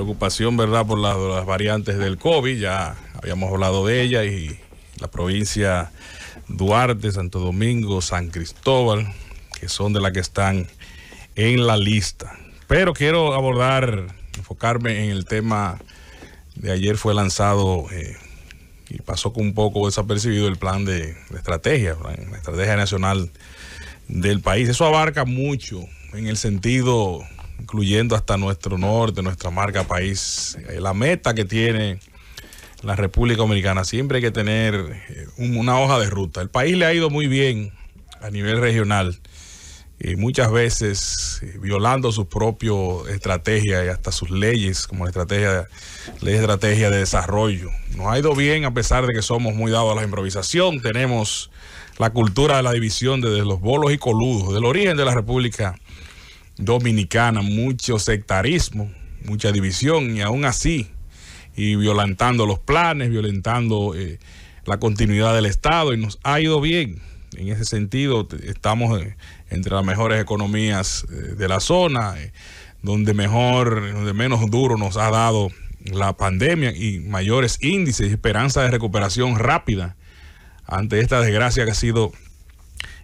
preocupación, ¿verdad?, por las, variantes del COVID, ya habíamos hablado de ella y la provincia Duarte, Santo Domingo, San Cristóbal, que son de las que están en la lista. Pero quiero abordar, enfocarme en el tema de ayer fue lanzado eh, y pasó con un poco desapercibido el plan de, estrategia, la estrategia nacional del país. Eso abarca mucho en el sentido incluyendo hasta nuestro norte, nuestra marca país, eh, la meta que tiene la República Dominicana. Siempre hay que tener eh, una hoja de ruta. El país le ha ido muy bien a nivel regional y muchas veces eh, violando su propia estrategia y hasta sus leyes, como la estrategia, estrategia de desarrollo. Nos ha ido bien a pesar de que somos muy dados a la improvisación, tenemos la cultura de la división desde los bolos y coludos, del origen de la República dominicana, mucho sectarismo, mucha división y aún así, y violentando los planes, violentando eh, la continuidad del Estado y nos ha ido bien. En ese sentido, estamos eh, entre las mejores economías eh, de la zona, donde mejor, donde menos duro nos ha dado la pandemia y mayores índices y esperanza de recuperación rápida ante esta desgracia que ha sido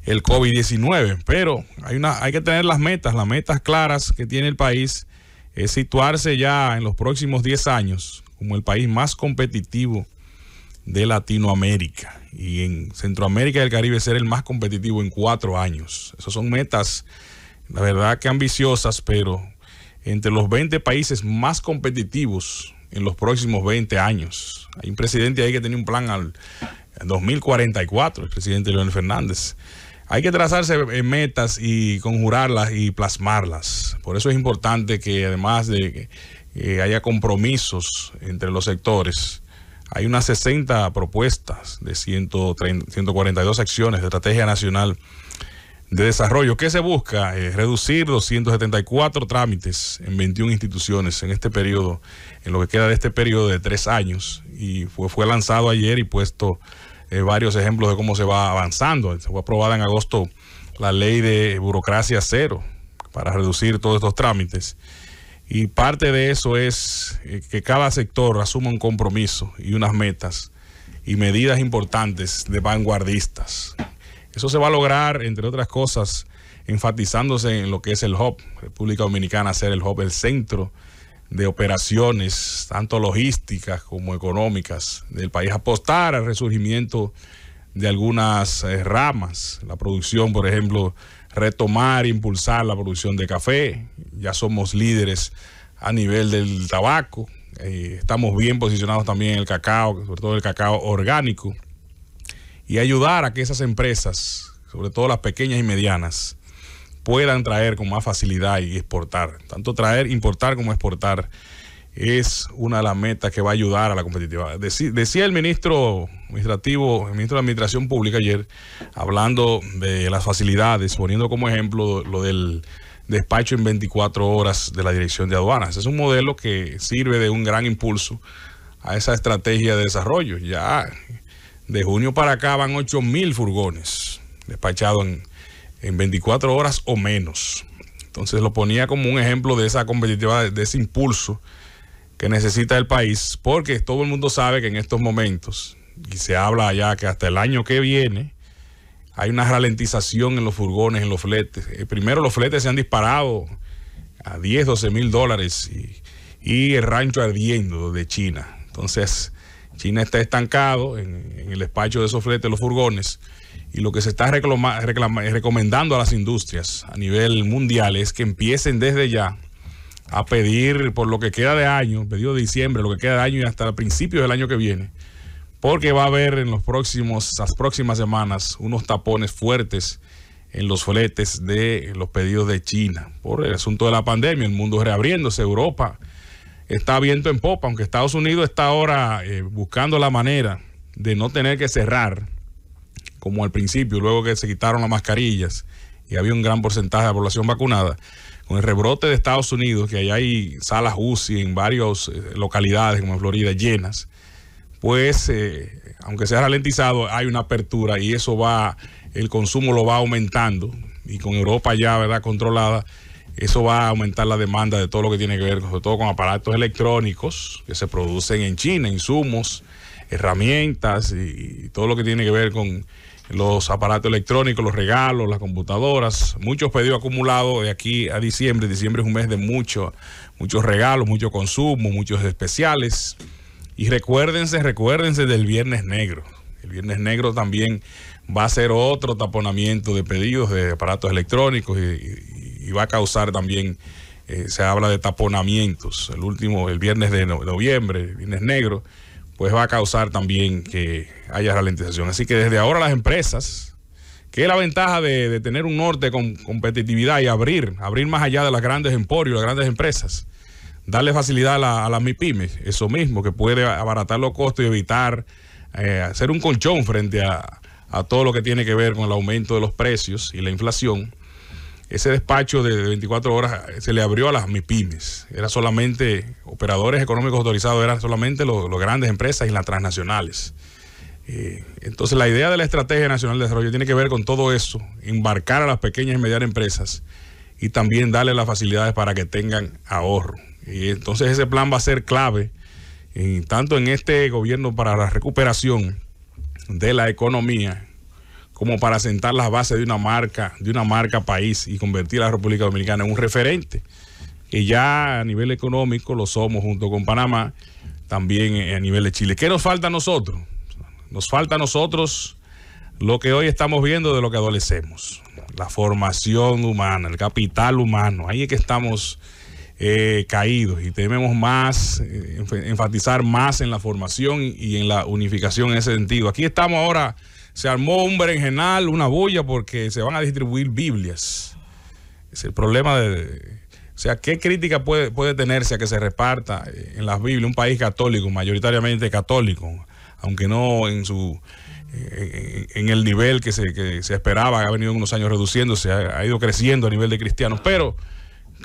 el COVID-19. Pero hay, una, hay que tener las metas, las metas claras que tiene el país, es situarse ya en los próximos 10 años como el país más competitivo de Latinoamérica y en Centroamérica y el Caribe ser el más competitivo en cuatro años. Esas son metas, la verdad que ambiciosas, pero entre los 20 países más competitivos en los próximos 20 años. Hay un presidente ahí que tenía un plan al 2044, el presidente León Fernández. Hay que trazarse metas y conjurarlas y plasmarlas. Por eso es importante que además de que eh, haya compromisos entre los sectores, hay unas 60 propuestas de 130, 142 acciones de estrategia nacional de Desarrollo. ¿Qué se busca? Eh, reducir 274 trámites en 21 instituciones en este periodo, en lo que queda de este periodo de tres años. Y fue, fue lanzado ayer y puesto eh, varios ejemplos de cómo se va avanzando. fue aprobada en agosto la ley de burocracia cero para reducir todos estos trámites. Y parte de eso es eh, que cada sector asuma un compromiso y unas metas y medidas importantes de vanguardistas eso se va a lograr, entre otras cosas, enfatizándose en lo que es el hub, República Dominicana, ser el hub, el centro de operaciones, tanto logísticas como económicas del país, apostar al resurgimiento de algunas eh, ramas, la producción, por ejemplo, retomar, impulsar la producción de café, ya somos líderes a nivel del tabaco, eh, estamos bien posicionados también en el cacao, sobre todo el cacao orgánico, y ayudar a que esas empresas, sobre todo las pequeñas y medianas, puedan traer con más facilidad y exportar. Tanto traer, importar como exportar es una de las metas que va a ayudar a la competitividad. decía el ministro administrativo, el ministro de Administración Pública ayer, hablando de las facilidades, poniendo como ejemplo lo del despacho en 24 horas de la Dirección de Aduanas. Es un modelo que sirve de un gran impulso a esa estrategia de desarrollo. Ya de junio para acá van 8 mil furgones despachados en, en 24 horas o menos. Entonces lo ponía como un ejemplo de esa competitividad, de ese impulso que necesita el país, porque todo el mundo sabe que en estos momentos, y se habla ya que hasta el año que viene, hay una ralentización en los furgones, en los fletes. Eh, primero los fletes se han disparado a 10, 12 mil dólares y, y, el rancho ardiendo de China. Entonces, China está estancado en, el despacho de esos fletes los furgones y lo que se está recomendando a las industrias a nivel mundial es que empiecen desde ya a pedir por lo que queda de año, pedido de diciembre, lo que queda de año y hasta principios del año que viene, porque va a haber en los próximos, las próximas semanas unos tapones fuertes en los fletes de los pedidos de China por el asunto de la pandemia, el mundo reabriéndose, Europa está viento en popa, aunque Estados Unidos está ahora eh, buscando la manera de no tener que cerrar, como al principio, luego que se quitaron las mascarillas y había un gran porcentaje de la población vacunada, con el rebrote de Estados Unidos, que allá hay salas UCI en varias eh, localidades como en Florida llenas, pues eh, aunque sea ralentizado, hay una apertura y eso va, el consumo lo va aumentando y con Europa ya, ¿verdad?, controlada eso va a aumentar la demanda de todo lo que tiene que ver, sobre todo con aparatos electrónicos que se producen en China, insumos, herramientas y, todo lo que tiene que ver con los aparatos electrónicos, los regalos, las computadoras, muchos pedidos acumulados de aquí a diciembre. Diciembre es un mes de mucho, muchos regalos, mucho consumo, muchos especiales. Y recuérdense, recuérdense del Viernes Negro. El Viernes Negro también va a ser otro taponamiento de pedidos de aparatos electrónicos y y va a causar también, eh, se habla de taponamientos, el último, el viernes de noviembre, viernes negro, pues va a causar también que haya ralentización. Así que desde ahora las empresas, que es la ventaja de, tener un norte con competitividad y abrir, abrir más allá de las grandes emporios, las grandes empresas, darle facilidad a, las MIPIMES, eso mismo, que puede abaratar los costos y evitar eh, hacer un colchón frente a todo lo que tiene que ver con el aumento de los precios y la inflación ese despacho de, 24 horas eh, se le abrió a las MIPIMES. Era solamente operadores económicos autorizados, eran solamente las grandes empresas y las transnacionales. Eh, entonces la idea de la Estrategia Nacional de Desarrollo tiene que ver con todo eso, embarcar a las pequeñas y medianas empresas y también darle las facilidades para que tengan ahorro. Y entonces ese plan va a ser clave, tanto en este gobierno para la recuperación de la economía como para sentar las bases de una marca, de una marca país y convertir a la República Dominicana en un referente, que ya a nivel económico lo somos junto con Panamá, también eh, a nivel de Chile. ¿Qué nos falta a nosotros? Nos falta a nosotros lo que hoy estamos viendo de lo que adolecemos, la formación humana, el capital humano, ahí es que estamos eh, caídos y debemos más, eh, enfatizar más en la formación y en la unificación en ese sentido. Aquí estamos ahora se armó un berenjenal, una bulla, porque se van a distribuir Biblias. Es el problema de... O sea, ¿qué crítica puede, puede tenerse a que se reparta eh, en las Biblias un país católico, mayoritariamente católico, aunque no en su eh, en el nivel que se, que se esperaba, ha venido unos años reduciéndose, ha, ido creciendo a nivel de cristianos, pero...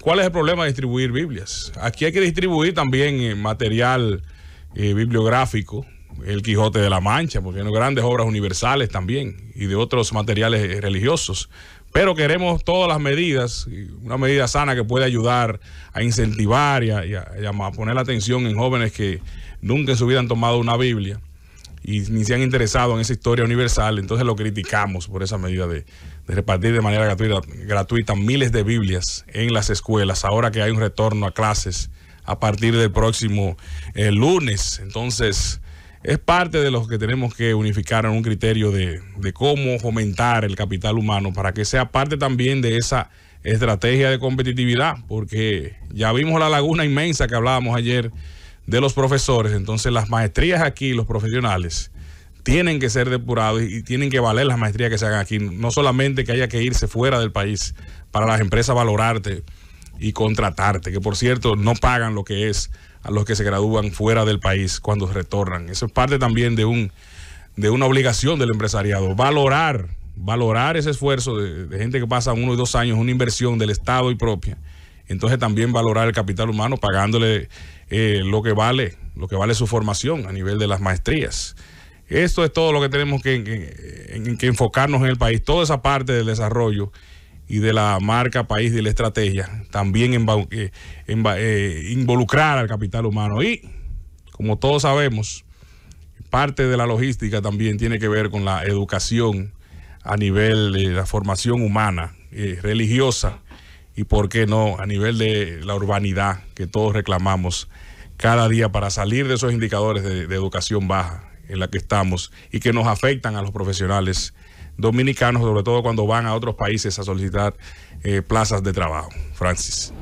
¿Cuál es el problema de distribuir Biblias? Aquí hay que distribuir también eh, material bibliográfico el Quijote de la Mancha, porque hay grandes obras universales también y de otros materiales religiosos. Pero queremos todas las medidas, una medida sana que puede ayudar a incentivar y a, poner la atención en jóvenes que nunca en su vida han tomado una Biblia y ni se han interesado en esa historia universal. Entonces lo criticamos por esa medida de, repartir de manera gratuita, miles de Biblias en las escuelas, ahora que hay un retorno a clases a partir del próximo eh, lunes. Entonces es parte de lo que tenemos que unificar en un criterio de, de, cómo fomentar el capital humano para que sea parte también de esa estrategia de competitividad, porque ya vimos la laguna inmensa que hablábamos ayer de los profesores, entonces las maestrías aquí, los profesionales, tienen que ser depurados y tienen que valer las maestrías que se hagan aquí, no solamente que haya que irse fuera del país para las empresas valorarte y contratarte, que por cierto no pagan lo que es a los que se gradúan fuera del país cuando retornan. Eso es parte también de, un, de una obligación del empresariado, valorar, valorar ese esfuerzo de, gente que pasa uno y dos años, una inversión del Estado y propia. Entonces también valorar el capital humano pagándole eh, lo que vale, lo que vale su formación a nivel de las maestrías. Esto es todo lo que tenemos que, que enfocarnos en el país, toda esa parte del desarrollo y de la marca país de la estrategia, también eh, eh, involucrar al capital humano. Y, como todos sabemos, parte de la logística también tiene que ver con la educación a nivel de la formación humana, eh, religiosa, y por qué no, a nivel de la urbanidad que todos reclamamos cada día para salir de esos indicadores de educación baja en la que estamos y que nos afectan a los profesionales dominicanos, sobre todo cuando van a otros países a solicitar eh, plazas de trabajo. Francis.